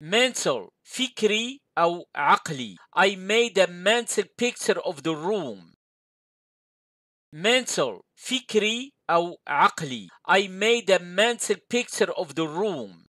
mental fikri, أو akli. I made a mental picture of the room mental fikri, أو akli. I made a mental picture of the room